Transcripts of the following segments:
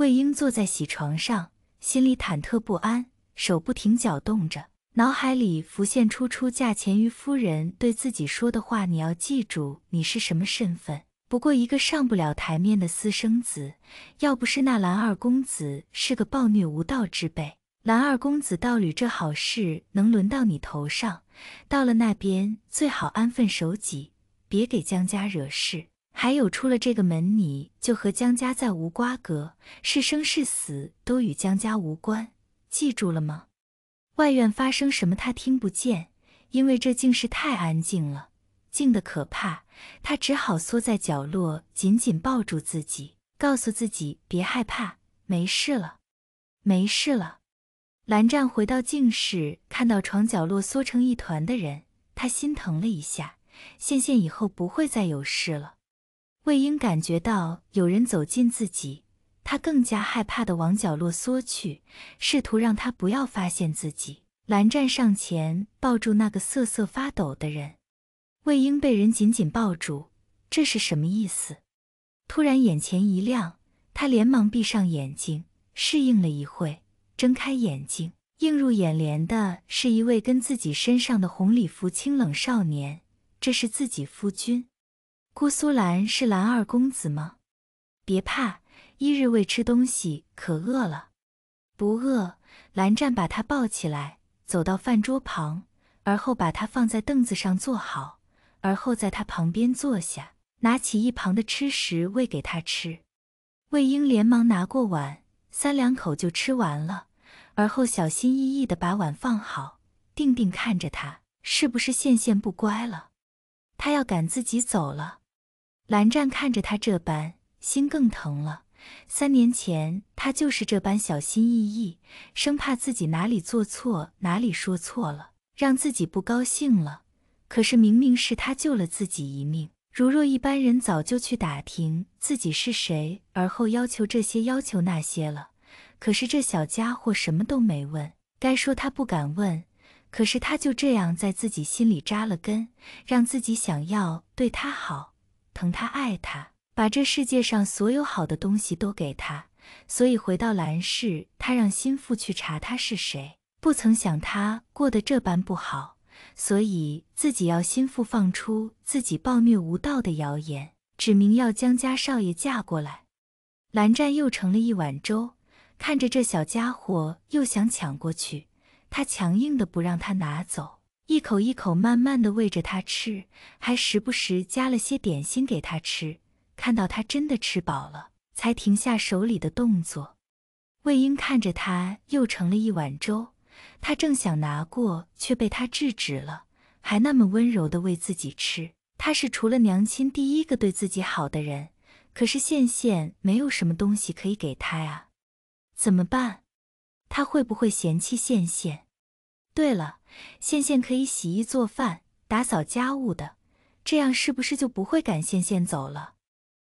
魏婴坐在喜床上，心里忐忑不安，手不停搅动着，脑海里浮现出出嫁前于夫人对自己说的话：“你要记住，你是什么身份？不过一个上不了台面的私生子。要不是那蓝二公子是个暴虐无道之辈，蓝二公子道侣这好事能轮到你头上？到了那边，最好安分守己，别给江家惹事。”还有，出了这个门，你就和江家再无瓜葛，是生是死都与江家无关，记住了吗？外院发生什么，他听不见，因为这静室太安静了，静的可怕。他只好缩在角落，紧紧抱住自己，告诉自己别害怕，没事了，没事了。蓝湛回到静室，看到床角落缩成一团的人，他心疼了一下。羡羡以后不会再有事了。魏婴感觉到有人走近自己，他更加害怕的往角落缩去，试图让他不要发现自己。蓝湛上前抱住那个瑟瑟发抖的人。魏婴被人紧紧抱住，这是什么意思？突然眼前一亮，他连忙闭上眼睛，适应了一会，睁开眼睛，映入眼帘的是一位跟自己身上的红礼服清冷少年，这是自己夫君。姑苏蓝是蓝二公子吗？别怕，一日未吃东西，可饿了。不饿。蓝湛把他抱起来，走到饭桌旁，而后把他放在凳子上坐好，而后在他旁边坐下，拿起一旁的吃食喂给他吃。魏婴连忙拿过碗，三两口就吃完了，而后小心翼翼地把碗放好，定定看着他，是不是羡羡不乖了？他要赶自己走了？蓝湛看着他这般，心更疼了。三年前，他就是这般小心翼翼，生怕自己哪里做错，哪里说错了，让自己不高兴了。可是明明是他救了自己一命，如若一般人早就去打听自己是谁，而后要求这些要求那些了。可是这小家伙什么都没问，该说他不敢问，可是他就这样在自己心里扎了根，让自己想要对他好。疼他爱他，把这世界上所有好的东西都给他。所以回到兰氏，他让心腹去查他是谁。不曾想他过得这般不好，所以自己要心腹放出自己暴虐无道的谣言，指明要江家少爷嫁过来。蓝湛又盛了一碗粥，看着这小家伙又想抢过去，他强硬的不让他拿走。一口一口慢慢的喂着他吃，还时不时加了些点心给他吃。看到他真的吃饱了，才停下手里的动作。魏婴看着他又盛了一碗粥，他正想拿过，却被他制止了，还那么温柔的喂自己吃。他是除了娘亲第一个对自己好的人，可是羡羡没有什么东西可以给他呀，怎么办？他会不会嫌弃羡羡？对了，羡羡可以洗衣做饭、打扫家务的，这样是不是就不会赶羡羡走了？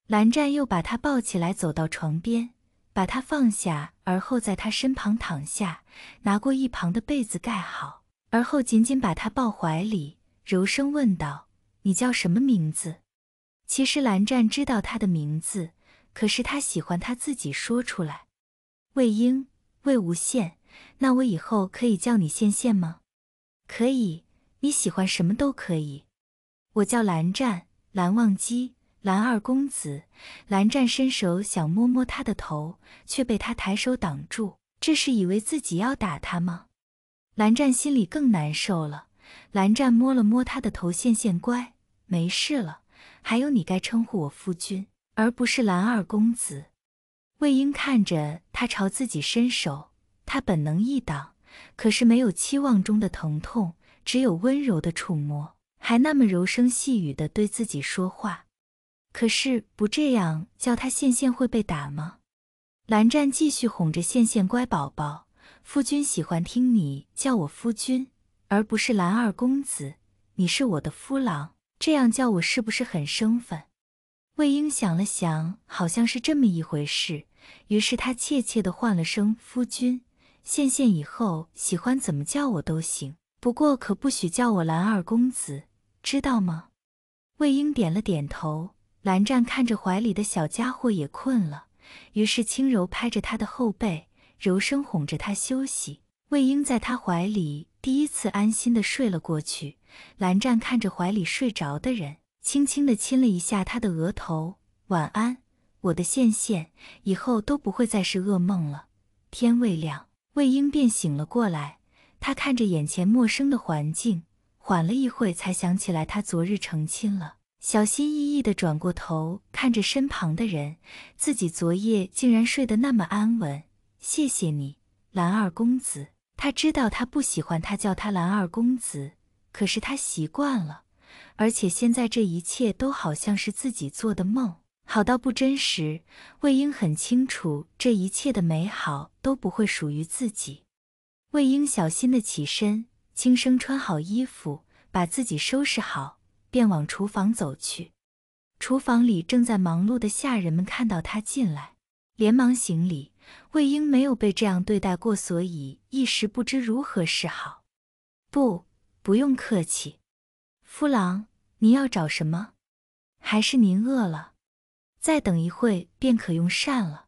蓝湛又把他抱起来，走到床边，把他放下，而后在他身旁躺下，拿过一旁的被子盖好，而后紧紧把他抱怀里，柔声问道：“你叫什么名字？”其实蓝湛知道他的名字，可是他喜欢他自己说出来。魏婴，魏无羡。那我以后可以叫你羡羡吗？可以，你喜欢什么都可以。我叫蓝湛，蓝忘机，蓝二公子。蓝湛伸手想摸摸他的头，却被他抬手挡住。这是以为自己要打他吗？蓝湛心里更难受了。蓝湛摸了摸他的头，羡羡乖，没事了。还有，你该称呼我夫君，而不是蓝二公子。魏婴看着他朝自己伸手。他本能一挡，可是没有期望中的疼痛，只有温柔的触摸，还那么柔声细语的对自己说话。可是不这样叫他线线会被打吗？蓝湛继续哄着线线乖宝宝，夫君喜欢听你叫我夫君，而不是蓝二公子，你是我的夫郎，这样叫我是不是很生分？魏婴想了想，好像是这么一回事，于是他怯怯的唤了声夫君。羡羡以后喜欢怎么叫我都行，不过可不许叫我蓝二公子，知道吗？魏婴点了点头。蓝湛看着怀里的小家伙也困了，于是轻柔拍着他的后背，柔声哄着他休息。魏婴在他怀里第一次安心的睡了过去。蓝湛看着怀里睡着的人，轻轻的亲了一下他的额头。晚安，我的线线，以后都不会再是噩梦了。天未亮。魏婴便醒了过来，他看着眼前陌生的环境，缓了一会才想起来他昨日成亲了，小心翼翼的转过头看着身旁的人，自己昨夜竟然睡得那么安稳，谢谢你，蓝二公子。他知道他不喜欢他叫他蓝二公子，可是他习惯了，而且现在这一切都好像是自己做的梦。好到不真实。魏婴很清楚，这一切的美好都不会属于自己。魏婴小心的起身，轻声穿好衣服，把自己收拾好，便往厨房走去。厨房里正在忙碌的下人们看到他进来，连忙行礼。魏婴没有被这样对待过，所以一时不知如何是好。不，不用客气，夫郎，您要找什么？还是您饿了？再等一会便可用膳了。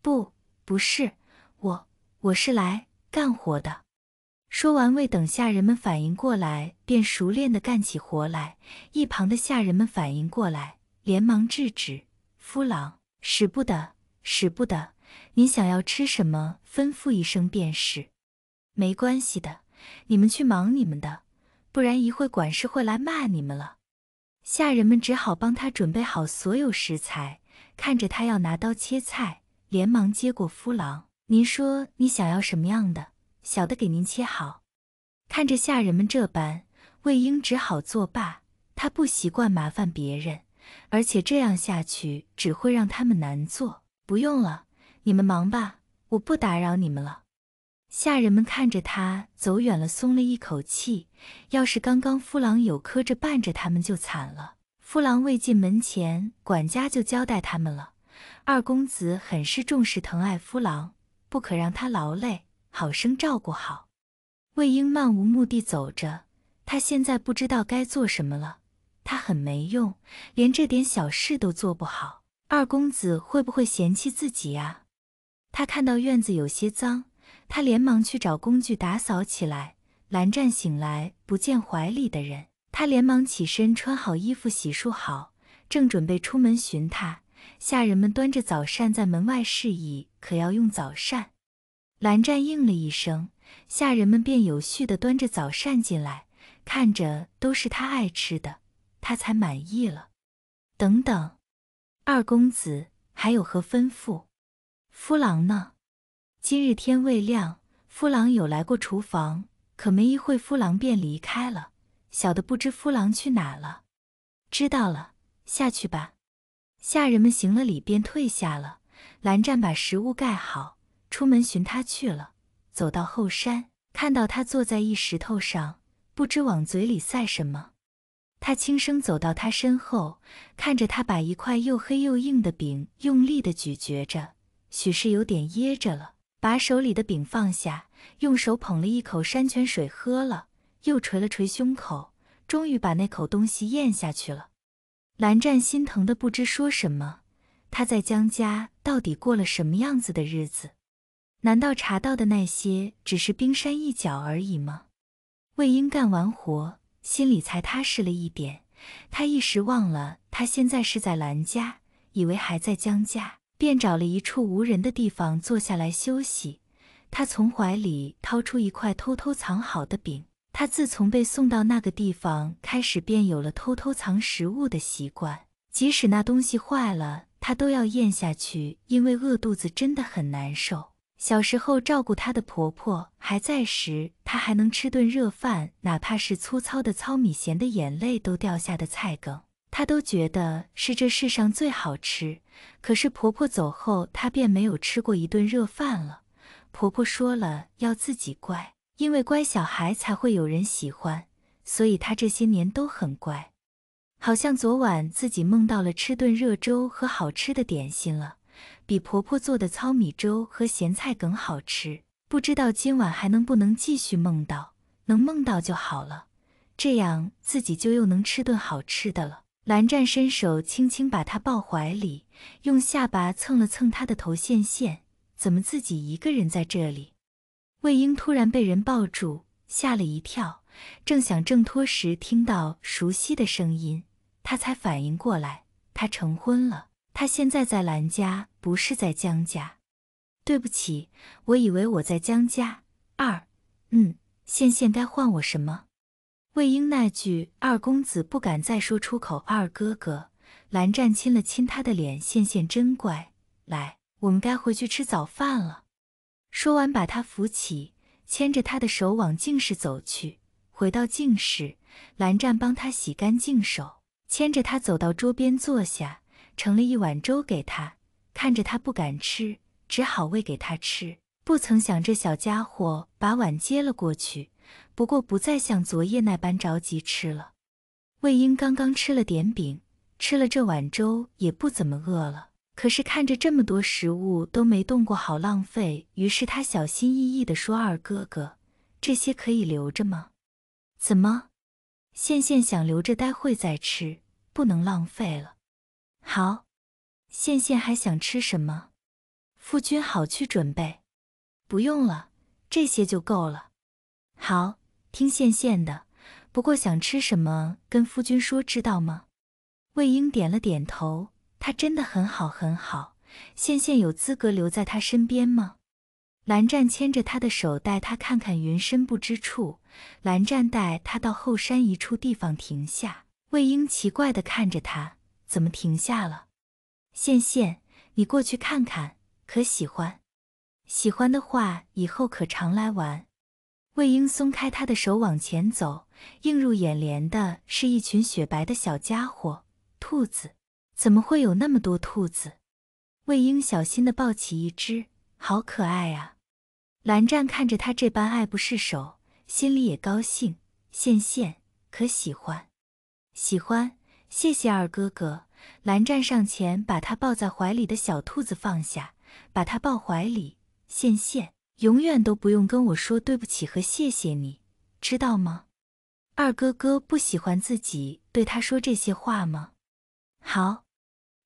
不，不是我，我是来干活的。说完，未等下人们反应过来，便熟练地干起活来。一旁的下人们反应过来，连忙制止：“夫郎，使不得，使不得！您想要吃什么，吩咐一声便是。没关系的，你们去忙你们的，不然一会管事会来骂你们了。”下人们只好帮他准备好所有食材，看着他要拿刀切菜，连忙接过夫郎。您说你想要什么样的，小的给您切好。看着下人们这般，魏婴只好作罢。他不习惯麻烦别人，而且这样下去只会让他们难做。不用了，你们忙吧，我不打扰你们了。下人们看着他走远了，松了一口气。要是刚刚夫郎有磕着绊着，他们就惨了。夫郎未进门前，管家就交代他们了。二公子很是重视疼爱夫郎，不可让他劳累，好生照顾好。魏婴漫无目的走着，他现在不知道该做什么了。他很没用，连这点小事都做不好。二公子会不会嫌弃自己啊？他看到院子有些脏。他连忙去找工具打扫起来。蓝湛醒来，不见怀里的人，他连忙起身穿好衣服，洗漱好，正准备出门寻他。下人们端着早膳在门外示意，可要用早膳。蓝湛应了一声，下人们便有序的端着早膳进来，看着都是他爱吃的，他才满意了。等等，二公子还有何吩咐？夫郎呢？今日天未亮，夫郎有来过厨房，可没一会夫郎便离开了。小的不知夫郎去哪了。知道了，下去吧。下人们行了礼便退下了。蓝湛把食物盖好，出门寻他去了。走到后山，看到他坐在一石头上，不知往嘴里塞什么。他轻声走到他身后，看着他把一块又黑又硬的饼用力的咀嚼着，许是有点噎着了。把手里的饼放下，用手捧了一口山泉水喝了，又捶了捶胸口，终于把那口东西咽下去了。蓝湛心疼的不知说什么。他在江家到底过了什么样子的日子？难道查到的那些只是冰山一角而已吗？魏婴干完活，心里才踏实了一点。他一时忘了他现在是在蓝家，以为还在江家。便找了一处无人的地方坐下来休息。他从怀里掏出一块偷偷藏好的饼。他自从被送到那个地方开始，便有了偷偷藏食物的习惯。即使那东西坏了，他都要咽下去，因为饿肚子真的很难受。小时候照顾他的婆婆还在时，他还能吃顿热饭，哪怕是粗糙的糙米、咸的眼泪都掉下的菜梗。她都觉得是这世上最好吃，可是婆婆走后，她便没有吃过一顿热饭了。婆婆说了要自己乖，因为乖小孩才会有人喜欢，所以她这些年都很乖。好像昨晚自己梦到了吃顿热粥和好吃的点心了，比婆婆做的糙米粥和咸菜梗好吃。不知道今晚还能不能继续梦到，能梦到就好了，这样自己就又能吃顿好吃的了。蓝湛伸手轻轻把他抱怀里，用下巴蹭了蹭他的头。羡羡，怎么自己一个人在这里？魏婴突然被人抱住，吓了一跳，正想挣脱时，听到熟悉的声音，他才反应过来，他成婚了，他现在在蓝家，不是在江家。对不起，我以为我在江家。二，嗯，羡羡该唤我什么？魏婴那句“二公子”不敢再说出口。二哥哥，蓝湛亲了亲他的脸，羡羡真乖。来，我们该回去吃早饭了。说完，把他扶起，牵着他的手往净室走去。回到净室，蓝湛帮他洗干净手，牵着他走到桌边坐下，盛了一碗粥给他，看着他不敢吃，只好喂给他吃。不曾想，这小家伙把碗接了过去。不过不再像昨夜那般着急吃了。魏婴刚刚吃了点饼，吃了这碗粥也不怎么饿了。可是看着这么多食物都没动过，好浪费。于是他小心翼翼地说：“二哥哥，这些可以留着吗？”“怎么？”“羡羡想留着，待会再吃，不能浪费了。”“好。”“羡羡还想吃什么？”“夫君好去准备。”“不用了，这些就够了。”好，听羡羡的。不过想吃什么，跟夫君说，知道吗？魏婴点了点头。他真的很好，很好。羡羡有资格留在他身边吗？蓝湛牵着他的手，带他看看云深不知处。蓝湛带他到后山一处地方停下。魏婴奇怪的看着他，怎么停下了？羡羡，你过去看看，可喜欢？喜欢的话，以后可常来玩。魏婴松开他的手往前走，映入眼帘的是一群雪白的小家伙，兔子。怎么会有那么多兔子？魏婴小心的抱起一只，好可爱啊！蓝湛看着他这般爱不释手，心里也高兴。羡羡，可喜欢？喜欢，谢谢二哥哥。蓝湛上前把他抱在怀里的小兔子放下，把他抱怀里。羡羡。永远都不用跟我说对不起和谢谢，你知道吗？二哥哥不喜欢自己对他说这些话吗？好，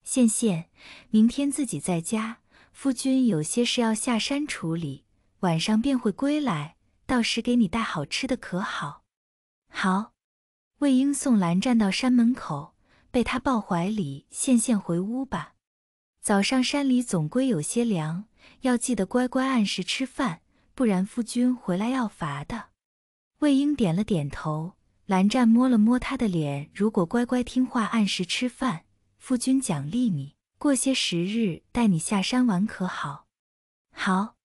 羡羡，明天自己在家，夫君有些事要下山处理，晚上便会归来，到时给你带好吃的，可好？好。魏婴送蓝湛到山门口，被他抱怀里，羡羡回屋吧。早上山里总归有些凉。要记得乖乖按时吃饭，不然夫君回来要罚的。魏婴点了点头，蓝湛摸了摸他的脸，如果乖乖听话，按时吃饭，夫君奖励你。过些时日带你下山玩，可好？好。